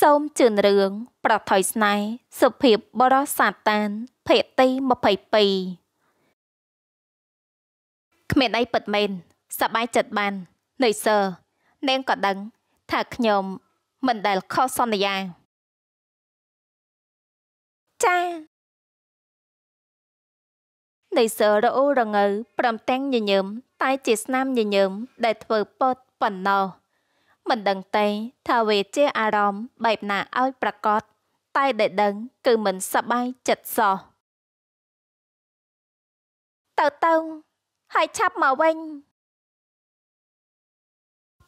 សូមជឿនរឿងប្រថុយស្នេហ៍សុភាពបរសាតានភាគទី22គ្មានអីពិតមែនសប្បាយចិត្តបាននៃសើនាងក៏ដឹងថាខ្ញុំមិនដែលខុសសន្យាចានៃសើរអ៊ូរងើព្រមទាំងញញឹមតែ ជាស្នាមញញឹមដែលធ្វើពតប៉ុណ្ណោះមិនដឹងទេថាវាជាអារម្មណ៍បែបណាឲ្យប្រកបតែដែលដឹង គឺមិនសប្បាយចិត្តសោះទៅទៅហើយឆាប់មកវិញ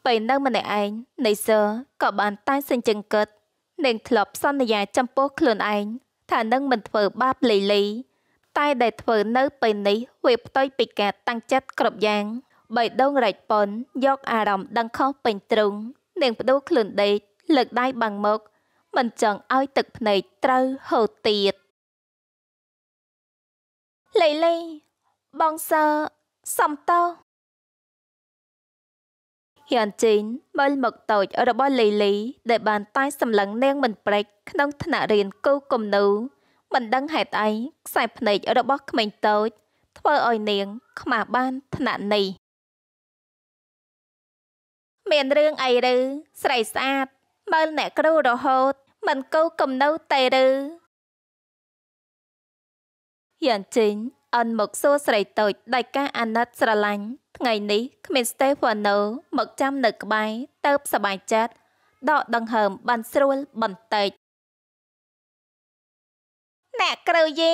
ពេលនៅម្នាក់ឯងនៃសើក៏បាន តែសេចក្ដីគិតនឹងធ្លាប់សន្យាចំពោះខ្លួនឯងថានឹងមិនធ្វើបាបលីលី តែដែលធ្វើនៅពេលនេះវាផ្ទុយពីការតាំងចិត្តគ្រប់យ៉ាងបៃដងរែកប៉ុនយកអារម្មណ៍ដឹងខុសពេញទ្រូងនាងបដូរខ្លួនដេកលើកដៃបាំងមុខមិនចង់ឲ្យទឹកភ្នែកត្រូវហូរទៀតលៃលៃបងសើសំតោហ៊ានជីនមើលមកតូចរបស់លីលី ដែលបានតែសម្លឹងនាងមិនប្រេចក្នុងថ្នាក់រៀនគូគំនូមិនដឹងហេតុអីខ្សែភ្នែករបស់ក្មេងតូច ធ្វើឲ្យនាងខ្មាស់បានថ្នាក់នេះមានរឿងអីឬស្រីស្អាតមើលអ្នកគ្រូរហូត មិនគូកំនៅតែឬយ៉ាងចេញអិនមកសួរស្រីតូចដោយការអាណិតស្រឡាញ់ថ្ងៃនេះគ្មានស្តេហ្វាណូមកចាំនៅក្បែរទៅសบายចិត្តដកដង្ហើមបានស្រួលបន្តិចអ្នកគ្រូយី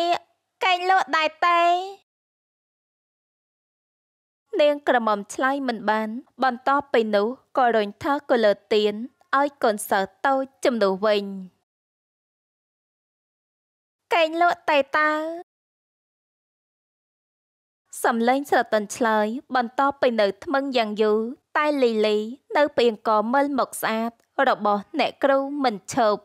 កែងលក់ដែរទេនាងក្រមុំឆ្លើយមិនបានបន្តពេលនោះក៏រញថើកលើទៀនឲ្យកូនសិស្សតូចជំនួសវិញ កេងលក់តេតាសំឡេងស្រទន់ឆ្លើយបន្តពេលនៅថ្មឹងយ៉ាងយូរតែលីលី នៅពេលអង្គមើលមកស្អាតរបស់អ្នកគ្រូមិនឈប់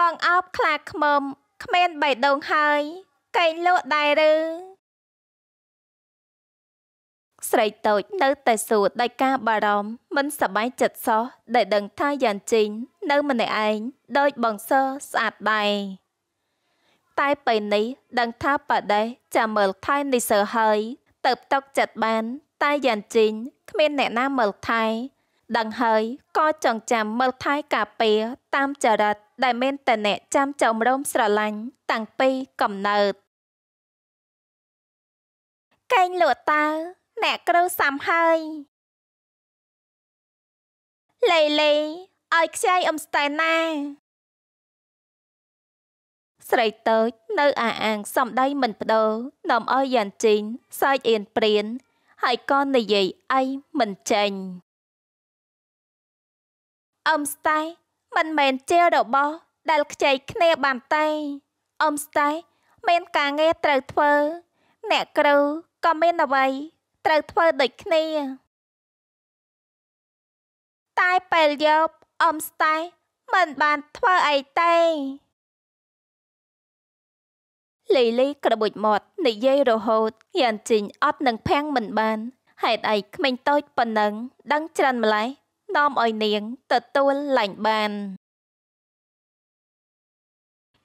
បងអោបខ្លាខ្មុំគ្មានបៃដងហើយ កេងលក់ដែរឬស្រីតូចនៅតែសួរដោយការបារម្ភមិនសប្បាយចិត្តសោះដែលដឹងថាយ៉ាងជីងនៅម្នាក់ឯងដោយបងសើស្អាតដែរតែពេលនេះដឹងថាបដេសចាំមើលថែនេះសើហើយទៅຕົកចិត្តបានតែយ៉ាងជីងគ្មានអ្នកណាមើលថែដឹងហើយក៏ចង់ចាំមើលថែកាពៀតាមចរិតដែលមានតែអ្នកចាំចោមរោមស្រឡាញ់តាំងពីកំណើតកែងលក់តើអ្នកគ្រូសាំហើយលេលីឲ្យ ខ្ចីអ៊ំស្តែណា ស្រីតូចនៅ អាអាងសំដីមិនបដូរនាំឲ្យយ៉ាងជីងសើចអៀនព្រៀនហើយក៏និយាយអីមិនចេញអ៊ំស្តែមិនមែនជារបស់ដែលខ្ចីគ្នាបានតែអ៊ំស្តែមានការងារត្រូវធ្វើអ្នកគ្រូក៏មានអ្វីត្រូវធ្វើដូចគ្នា តែពេលយប់អមស្តេះមិនបានធ្វើអីទេលីលីក្របួចមាត់ និយាយរហូតយ៉ានជីងអត់នឹងភាំងមិនបានហេតុអីក្មេងតូចប៉ុណ្ណឹងដឹងច្រើនម្ល៉េះនាំឲ្យនាងទទួលលែងបាន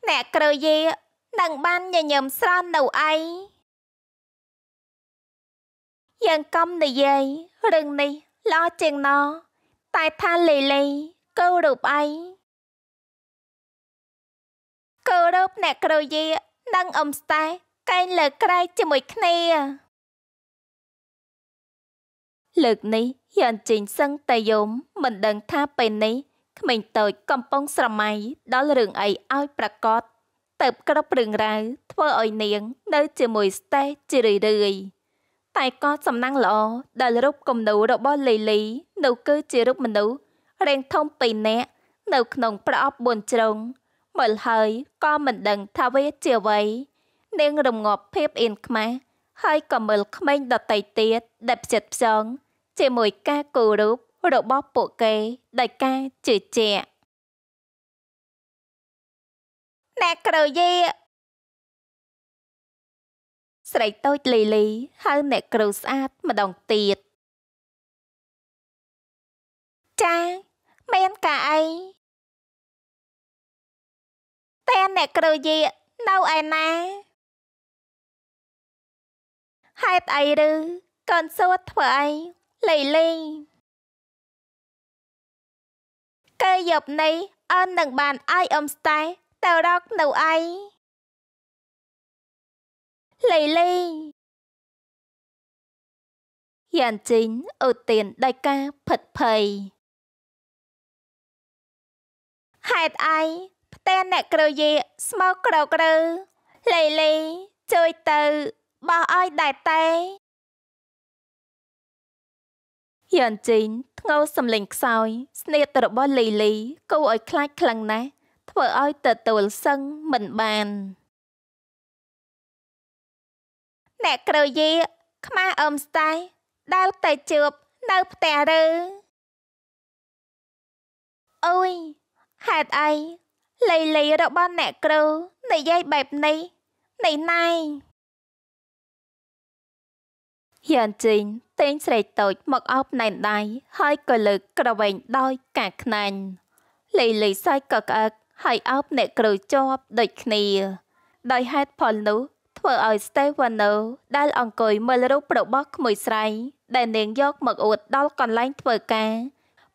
អ្នកក្រយានឹងបានញញឹមស្រន់នៅអីយើងកំនិយាយរឿងនេះល្អជាងណោតែថាលេីលីកូរូបអីកូរូបអ្នកគ្រូយានិងអ៊ំស្តែកែងលើក្រែកជាមួយគ្នា លើកនេះយានជីងសឹងតែយំមិនដឹងថាពេលនេះក្មេងតូចកំពុងស្រមៃដល់រឿងអីឲ្យ ប្រកបទៅគ្រប់រឿងរ៉ាវធ្វើឲ្យនាង នៅ ជាមួយស្តេជារឿយៗតែក៏សំណាងល្អដែលរូបគំនូររបស់លីលី នៅគឺជារូបមនុស្សរាងធំពីរនាក់នៅក្នុងប្រអប់4ជ្រុងមើលហើយក៏មិនដឹងថាវាជាអ្វី នាងរងាប់ភាពអៀនខ្មាស់ហើយក៏មើលក្មេងដតីទៀតដែលផ្ចិតផ្សង ជាមួយការគោរពរបស់ពួកគេដោយការជឿជាក់អ្នកគ្រូយាស្រីតូចលីលីហៅអ្នកគ្រូស្អាតម្ដងទៀតចាមានការអីតែអ្នកគ្រូយាកនៅឯណាហេតុអីឬកូនសួតធ្វើអីលីលីកែយប់នេះអូននឹងបានឲ្យអ៊ំស្តែទៅរកនៅអីលីលីយ៉ាងជីងអ៊ូទៀនដៃកាផិតភ័យហេតុអីផ្ទះអ្នកក្រយាស្មៅក្រៅក្រៅលីលីជួយទៅបោះឲ្យដែរតែយ៉ាងជីងធ្ងោសំលេងខ្សោយ ស្នៀតរបស់លីលីគូឲ្យខ្លាចខ្លាំងណាស់ធ្វើឲ្យតតួលសឹងមិនបានអ្នកក្រយាខ្មាស់អឹមស្តែដើរតែជួបនៅផ្ទះឬអុយហេតុអីលៃលៃរបស់អ្នកគ្រូនិយាយបែបនេះនេះណៃយ៉ានជីងតែងស្រែកតូចមកអោបណែនដៃហើយក៏លើកក្រវែងដោយកាខ្នាញ់លៃលៃសាច់ក៏ក្អឹកហើយអោបអ្នកគ្រូជាប់ដូចគ្នា ដោយហេតុផលនោះធ្វើឲ្យ Stefano ដែលអង្គុយមើលរូបរបស់ក្មួយស្រីដែលនាងយកមកអួតដល់កន្លែងធ្វើការ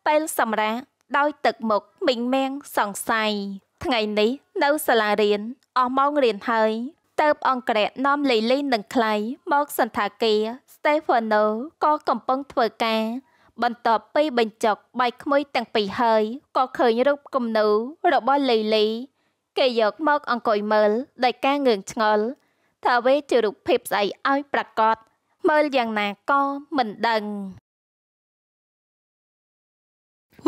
ពេលសម្រាប់ដោយទឹកមុខមិញមៀងសង្ស័យថ្ងៃនេះនៅសាលារៀនអស់ម៉ោងរៀនហើយទៅបអង្គរៈនាំលីលីនិងក្លៃមកសន្តាគារ Stefano ក៏កំពុងធ្វើការ បន្ទាប់ពីបញ្ចុកបាយក្មួយទាំងពីរហើយក៏ឃើញរូបគំនូរបស់លីលី គេយក មក អង្គុយមើលដោយការងឿងឆ្ងល់ថាវេជារូបភាពស្អីឲ្យ ប្រកបមើលយ៉ាងណាក៏មិនដឹង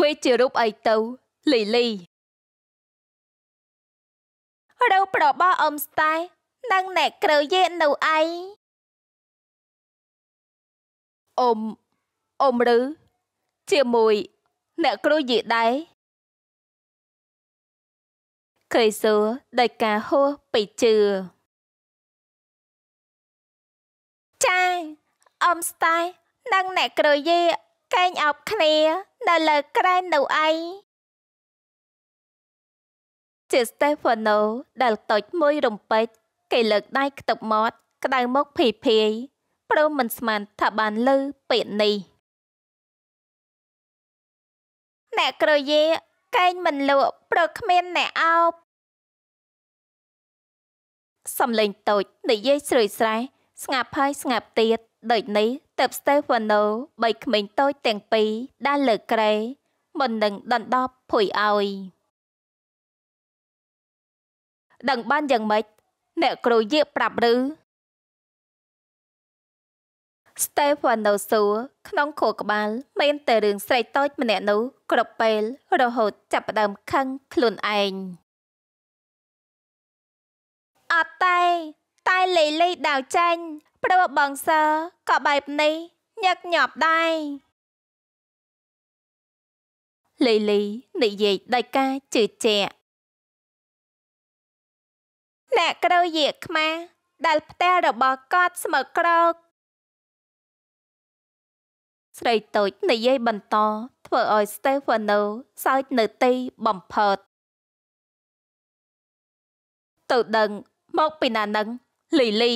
វេជារូបអីទៅលីលីរូបរបស់អ៊ំស្តែនឹងអ្នកក្រើយេនៅឯអ៊ំអ៊ំឬជាមួយអ្នកគ្រូយីដែរខេសួរដោយការហួសពីជឿចាអមស្តាយនិងអ្នកក្រយេកែងអោបគ្នានៅលើក្រែននោះឯងជាស្តេហ្វាណូដែលតូចមួយរំពេចគេលើកដៃខ្ទប់មាត់ក្តៅមុខភីភីព្រមមិនស្មានថាបានលើពាក្យនេះអ្នកក្រយេកែងមិនលក់ ប្រគ្មានអ្នកអោបសំលេងតូចនិយាយស្រួយស្រែស្ងាប់ហើយស្ងាប់ទៀតដូចនេះទៅស្តេហ្វាណូបីក្មេងតូចទាំងពីរដែលលើក្រេមិននឹងដណ្ដប់ភួយឲ្យ ដឹងបានយ៉ាងម៉េចអ្នកគ្រូយាកប្រាប់ឬស្តេហ្វាណូសួរក្នុងខួរក្បាលមានតែរឿងស្រីតូចម្នាក់នោះគ្រប់ពេល រហូតចាប់ផ្ដើមខឹងខ្លួនឯងអត់តែតែលេីលេីដាវចាញ់ព្រោះបងសើក៏បែបនេះញឹកញាប់ដែរលេីលីនិយាយដោយការជឿជាក់អ្នកក្រោយយាខ្មាស់ដែលផ្ទះរបស់គាត់ស្មើក្រោកស្រីតូច និយាយបន្តធ្វើឲ្យ Stefano សើចនៅទីបំផុតទៅដឹងមកពីណានឹងលីលី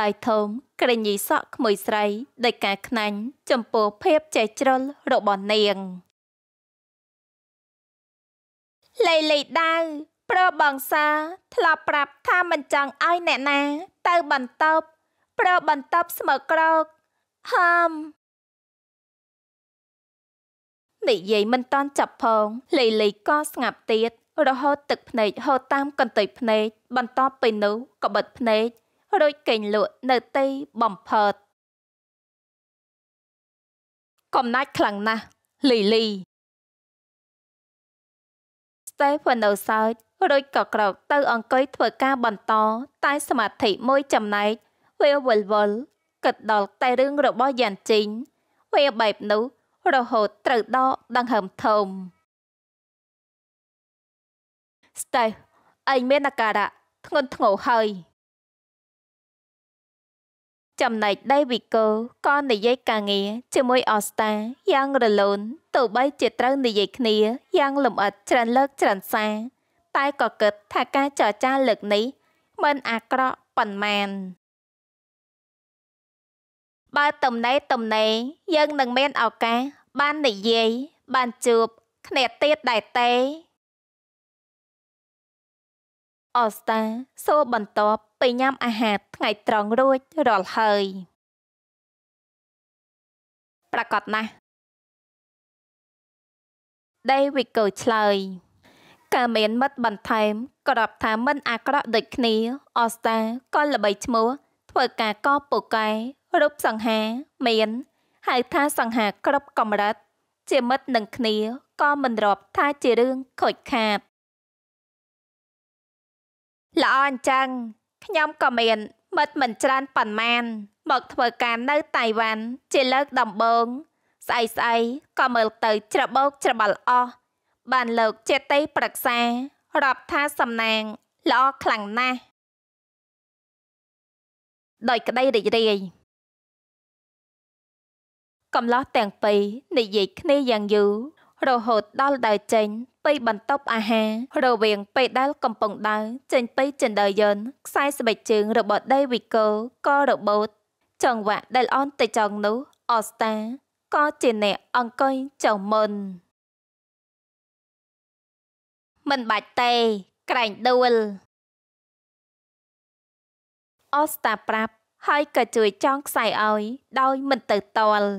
ដៃធំក្រញីសក់ក្មួយស្រីដោយការខ្នាញ់ចំពោះភាពចេះជ្រុលរបស់នាង លីលីដៅប្របងសាធ្លាប់ប្រាប់ថាមិនចង់ឲ្យអ្នកណាទៅបន្ទប់ ប្របន្ទប់ស្មើក្រោកហមនិយាយមិនតន់ចាប់ផង លីលីក៏ស្ងាត់ទៀតរហូតទឹកភ្នែកហូរតាមកន្ទុយភ្នែកបន្តពេលនោះក៏បិទភ្នែករួចកេងលក់នៅទីបំផើតកំណាច់ខ្លាំងណាស់លីលីស្តេហ្វាណូសើចរួចក៏ក្រោកទៅ អង្គុយធ្វើការបន្តតែសមាធិមួយចំណែកវាវល់វល់គិតដល់តែរឿងរបស់យ៉ាងជីងវាបែបនោះ រហូតត្រូវដកដង្ហើមធំស្តេះឯងមានអាការៈធ្ងន់ធ្ងរហើយ ចំណែកដេវីកូក៏និយាយការងារជាមួយអូស្តាយ៉ាងរលូនទោះបីជាត្រូវនិយាយគ្នាយ៉ាងលម្អិតច្រើនលើកច្រើនសារតែក៏គិតថាការចរចាលើកនេះមិន អាក្រក់ប៉ុន្មាន បើតំណែតំណែយើងនឹងមានឱកាសបាននិយាយបានជួបគ្នាទៀតដែរទេអស្តាសួរបន្ទាប់ពេលញ៉ាំអាហារថ្ងៃត្រង់រួចរាល់ហើយ ប្រកាសណាស់ដេវីកូឆ្លើយក៏មានមិត្តបន្ថែមក្របថាមិនអាក្រក់ដូចគ្នាអស្តាក៏ល្បីឈ្មោះធ្វើការកពូកែរូបសង្ហាមានហៅថាសង្ហាគ្រប់កម្រិតជា មិត្តនឹងគ្នាក៏មិនរាប់ថាជារឿងខូចខាតល្អអញ្ចឹងខ្ញុំក៏មានមិត្តមិនច្រើនប៉ុន្មានមកធ្វើការនៅតៃវ៉ាន់ជាលើកដំបូង ស្អីស្អីក៏មើលទៅ ច្របោកច្របល់អស់បានលោកចេតិប្រឹក្សារាប់ថាសំណាងល្អខ្លាំងណាស់ដោយក្តីរីករាយកំឡោះទាំងពីរនិយាយគ្នាយ៉ាងយូររហូតដល់ដើរចេញពីបន្ទប់អាហាររវាងពេលដែលកំពុងដើរចេញពីចិនដឺយិនខ្សែស្បែកជើងរបស់ David Cole ក៏របូត ចង្វាក់ដែលអន់ទៅចង់នោះអូស្តាក៏ជាអ្នកអង្គុយចៅមុន មិនបាច់ទេ ក្រែងដួលអូស្តាប្រាប់ហើយក៏ជួយចងខ្សែឲ្យ ដោយមិនទៅតល់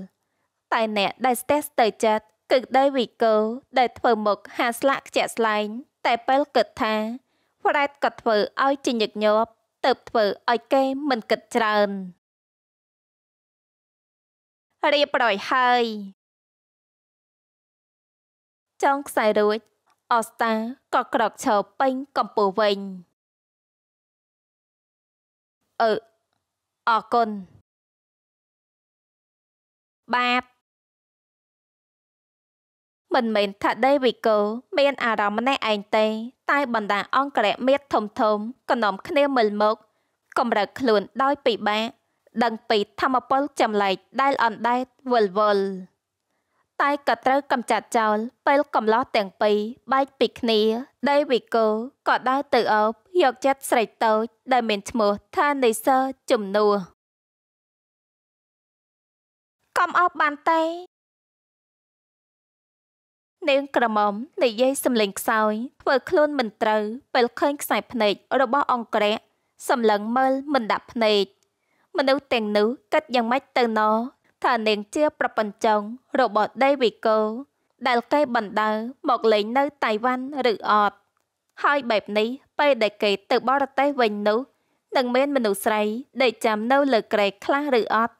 តែអ្នកដែលស្ទះស្ទើចិត្តគឺដីវីកលដែលធ្វើមុខហាស្លាក់ខ្ជាក់ស្លែង តែពេលគិតថាផ្ដែតក៏ធ្វើឲ្យជាញឹកញាប់ទៅធ្វើឲ្យគេមិនគិតច្រើនរៀបរយហើយចងខ្សែរួចអូស្តាក៏ក្រកឈរពេញកំពូលវិញអឺអរគុណបាទមិនមែនថាដេវីកូមានអារម្មណ៍ម្នាក់ឯងទេ តែបណ្ដាអង្គរៈមេតធំធំកណំគ្នាមើលមក កម្រើកខ្លួន ដោយពិបាកដឹងពីធម្មពលចម្លែកដែលអណ្ដែតវល់វល់តែក៏ត្រូវកំចាត់ចោលពេលកំឡោះទាំងពីរបែកពីគ្នាដេវីកូក៏ដើរទៅអោបយកចិត្តស្រីតូចដែលមានឈ្មោះថានីសើជំនួសកំអោបបានទេនាងក្រមុំនិយាយសំលេងខ្សោយធ្វើខ្លួនមិនត្រូវពេលឃើញខ្សែភ្នែករបស់អង្គរៈសម្លឹងមើលមិនដាក់ភ្នែកមនុស្សទាំងនោះគិតយ៉ាងម៉េចទៅណោថានាងជាប្រពន្ធចុងរបស់ដេវីកូដែលគេបណ្ដើមកលេងនៅតៃវ៉ាន់ឬអត់ហើយបែបនេះពេលដែលគេទៅបរទេសវិញនោះនឹងមានមនុស្សស្រីដែលចាំនៅលើក្រែខ្លះឬអត់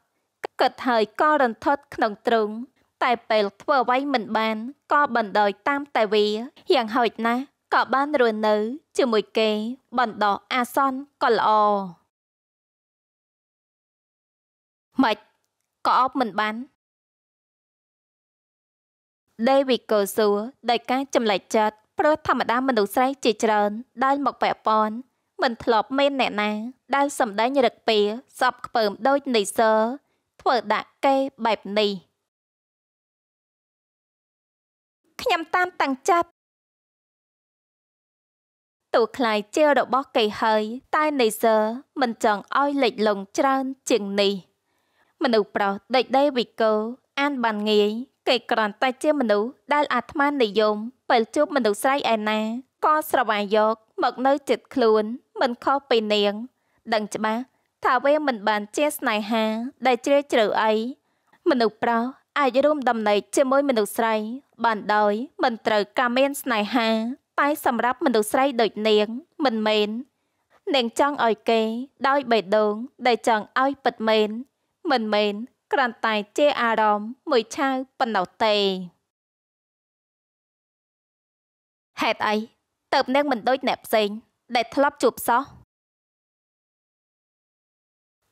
គិតហើយក៏រន្ធត់ក្នុងទ្រូងតែពេលធ្វើអ្វីមិនបានក៏បណ្ដោយតាម តែវាយ៉ាងហោចណាស់ក៏បានរស់នៅ ជាមួយគេបណ្ដោះអាសន្នក៏ល្អមិនក៏អប់មិនបានដេវីកូសួរដោយការចម្លែកចិត្តព្រោះធម្មតាមនុស្សស្រីជាច្រើនដែលមកពាក់ព័ន្ធមិនធ្លាប់មានអ្នកណាដែលសម្ដែងរឹកពីសពខ្ពើមដូចនីសើធ្វើដាក់គេបែបនេះខ្ញុំតាមតាំងចាប់ទូខ្លាយជើរបស់គេហើយ តែនៃសើមិនចង់ឲ្យលិចលងច្រើនជាងនេះ មនុស្សប្រុសដេចដេវីកូអានបានងាយគេគ្រាន់តែជាមនុស្សដែលអាត្មានិយមពេលជួបមនុស្សស្រីឯណាក៏ស្រវាយកមកនៅចិត្តខ្លួន មិនខុសពីនាង ដឹងច្បាស់ថាវាមិនបានជាស្នេហាដែលជ្រាលជ្រៅអីមនុស្សប្រុសអាចរួមដំណេកជាមួយមនុស្សស្រី បានដោយមិនត្រូវការមានស្នេហា តែសម្រាប់មនុស្សស្រីដូចនាងមិនមែននាងចង់ឲ្យគេ ដោយបេះដូងដែលចង់ឲ្យពិតមែនមិនមែនគ្រាន់តែជាអារម្មណ៍មួយឆាវប៉ុណ្ណោះទេហេតុអីតើបនាងមិនដូចអ្នកផ្សេងដែលធ្លាប់ជួបសោះ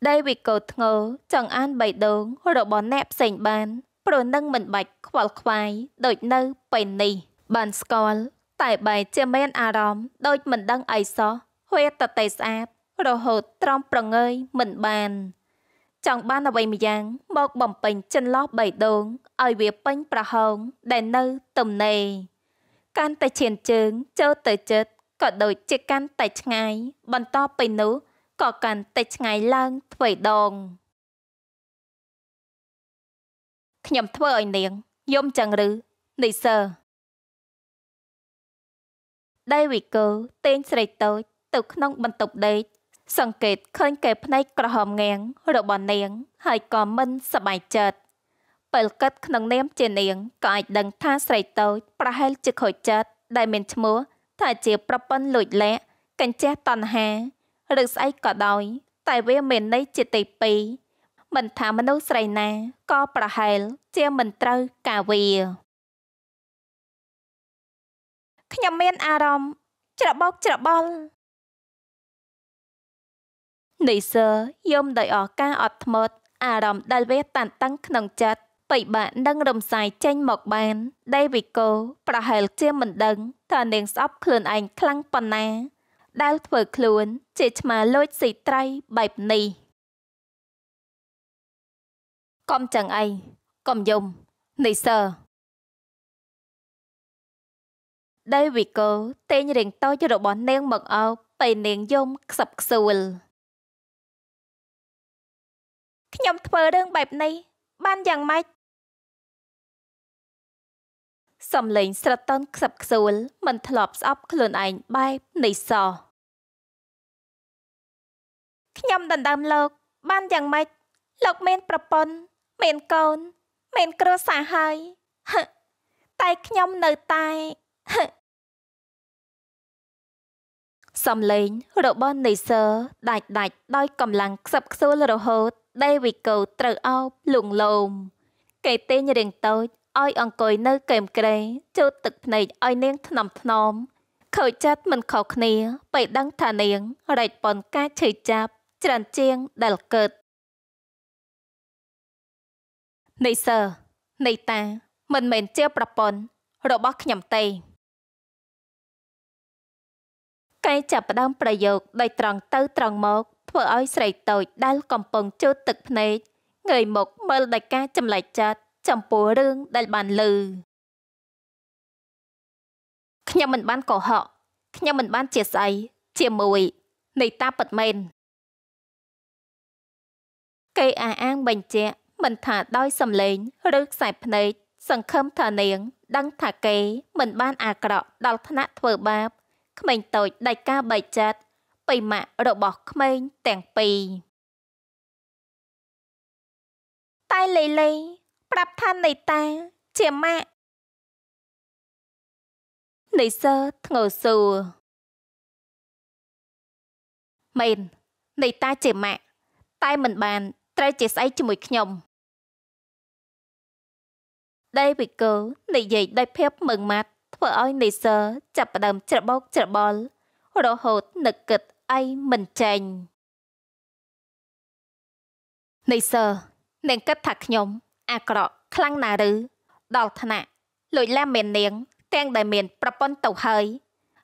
ដេវីកូធ្ងោចង់អានបៃដងរបស់អ្នកផ្សេងបានព្រោះនឹងមិនបាច់ខ្វល់ខ្វាយដូចនៅពេលនេះបានស្គាល់តែបែរជាមានអារម្មណ៍ដូចមិនដឹងអីសោះហួតតតែស្អាតរហូតត្រង់ប្រងើយមិនបាន ចង់បានអ្វីម្យ៉ាងមកបំពេញចន្លោះបៃដងឲ្យវាពេញប្រហោងដែលនៅទំនេរកាន់តែឈានជើងចូលទៅចិត្តក៏ដូចជាកាន់តែឆ្ងាយបន្តទៅនោះក៏កាន់តែឆ្ងាយឡើងទ្វេដងខ្ញុំធ្វើឲ្យនាងយំចឹងឬនេះសើដេវីកូទាញស្រីតូចទៅក្នុង បន្ទប់ដេកសង្កេតឃើញកែភ្នែកក្រហមងាងរបស់នាង ហើយក៏មិនសប្បាយចិត្តពេលកឹតក្នុងនាមជានាងក៏អាចដឹងថាស្រីតូចប្រហែលជាខូចចិត្តដែលមានឈ្មោះ ថា ជាប្រពន្ធលួចលាក់កញ្ចេះតណ្ហា ឬស្អីក៏ដោយ តែវាមានន័យជាទី2មិនថាមនុស្សស្រីណាក៏ប្រហែលជាមិនត្រូវការវាខ្ញុំមាន អារម្មណ៍ច្របោកច្របល់និសើយំដោយអការអត់ធ្មត់អារម្មណ៍ដែលវាតានតឹងក្នុងចិត្តពិបាកនឹងរំសាយចេញមកបានដេវីកូប្រហែលជាមិនដឹងថានាងស្អប់ខ្លួនឯងខ្លាំងប៉ុណ្ណាដែលធ្វើ ខ្លួន ជាឆ្មាលួចស៊ីត្រីបែបនេះកុំចឹងអីកុំយំនេះសើដេវីកូទិញរៀងតូចរបស់នាងមកអោបពេលនាងយំខ្សឹបខ្សួលខ្ញុំធ្វើរឿងបែបនេះ បានយ៉ាងម៉េចសំលេងស្រទន់ខ្សឹបខ្សួលមិនធ្លាប់ស្អប់ខ្លួនឯងបែបនេះសោះខ្ញុំដណ្ដើមលោក បានយ៉ាងម៉េចលោកមាន ប្រពន្ធមានកូនមានគ្រួសារហើយតែខ្ញុំនៅតែសំឡេងរបស់នៃសើដាច់ដាច់ដោយកម្លាំងខ្សឹបខ្សួលរហូតដេវីកូត្រូវអោបលងលោមគេទេញរៀងតូចឲ្យអង្គុយនៅកែមក្រែជូតទឹកភ្នែកឲ្យនាងថ្នមថ្នមខូចចិត្តមិនខុសគ្នាពេលដឹងថានាងរែកប៉ុនការឈឺចាប់ច្រើនជាងដែលកើតនៃសើនៃតាមិនមែនជាប្រពន្ធរបស់ ខ្ញុំទេកែចាប់ផ្ដើមប្រយោគដោយត្រង់ទៅត្រង់មកធ្វើឲ្យស្រីតូចដែល កំពុងជូតទឹកភ្នែកងើយមុខមើលដោយការចម្លែកចិត្តចំពោះរឿងដែលបានលឺខ្ញុំមិនបានកុហកខ្ញុំមិនបាន ជាស្អីជាមួយ នៃតាប៉ាត់មែនគេអះអាងបញ្ជាក់មិនថាដោយសំឡេងឬខ្សែភ្នែកសង្ឃឹមថានាង ដឹងថាគេមិនបានអាក្រក់ដល់ថ្នាក់ធ្វើបាបក្មេងតូចដាច់ការបែកចិត្តពីម៉ាក់របស់ក្មេងទាំងពីរតែលីលី ប្រាប់ថានៃតាជាម៉ាក់នៃសើធ្ងោសួរមែននៃតា ជាម៉ាក់ តែមិនបាន ត្រូវជាស្អីជាមួយខ្ញុំ Davico និយាយដោយភាពមឹងម៉ាត់ធ្វើឲ្យនីសើចាប់ផ្ដើម ច្របោកច្របល់រហូតនឹកគិតអីមិនចេញនីសើនាងគិតថាខ្ញុំ អាក្រក់ ខ្លាំងណាស់ឬដល់ថ្នាក់លួចឡាមែននាងទាំងដែលមាន ប្រពន្ធទៅហើយ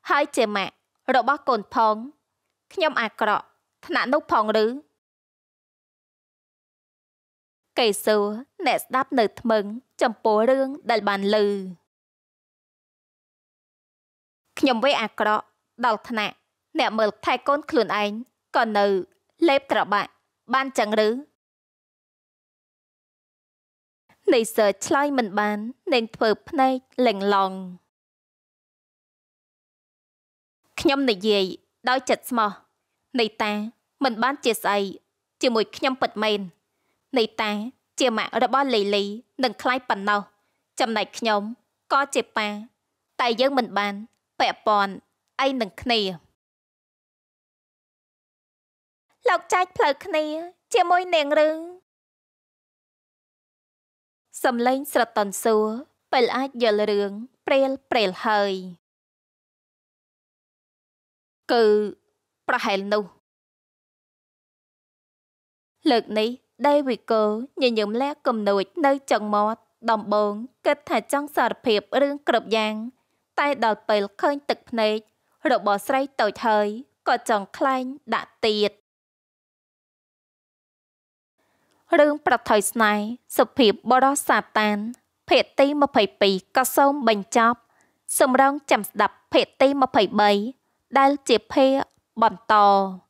ហើយជាម៉ាក់របស់កូនផង ខ្ញុំអាក្រក់ថ្នាក់នោះផងឬគេសួរអ្នកស្ដាប់នៅ ថ្មឹងចំពោះរឿងដែលបានលឺខ្ញុំវេអាក្រក់ដល់ថ្នាក់អ្នកមើលថែកូន ខ្លួនឯងក៏នៅ លេបត្របាក់បានចឹងឬនៃសើឆ្លើយមិនបាននឹងធ្វើភ្នែកលេងឡងខ្ញុំនិយាយដោយចិត្តស្មោះនៃតាមិនបាន ជាស្អីជាមួយខ្ញុំពិតមែននៃតាជាម៉ាក់របស់លីលីនឹងខ្លាយប៉ុណ្ណោះ ចំណែកខ្ញុំក៏ជាប៉ាតែយើងមិនបានពាក់ព័ន្ធអីនឹងគ្នា លោកចែកផ្លូវគ្នា ជាមួយនាងឬសំឡេងស្រតន់សួរពេលអាចយល់រឿងព្រាលព្រាលហើយគឺ ប្រហែលនោះ លើកនេះដេវីកូញញឹមលះគំនូចនៅចង្មត់ដំបង គិតថាចង់សារភាពរឿងគ្រប់យ៉ាង តែដល់ពេលឃើញទឹកភ្នែករបស់ស្រីតូចហើយក៏ចង់ខ្លែងដាក់ទៀតរឿងប្រថុយស្នេហ៍សុភាពបរោះសាតានភាគទី22ក៏សូមបញ្ចប់សម្រងចាំស្ដាប់ភាគទី23ដែលជាភាគបន្ត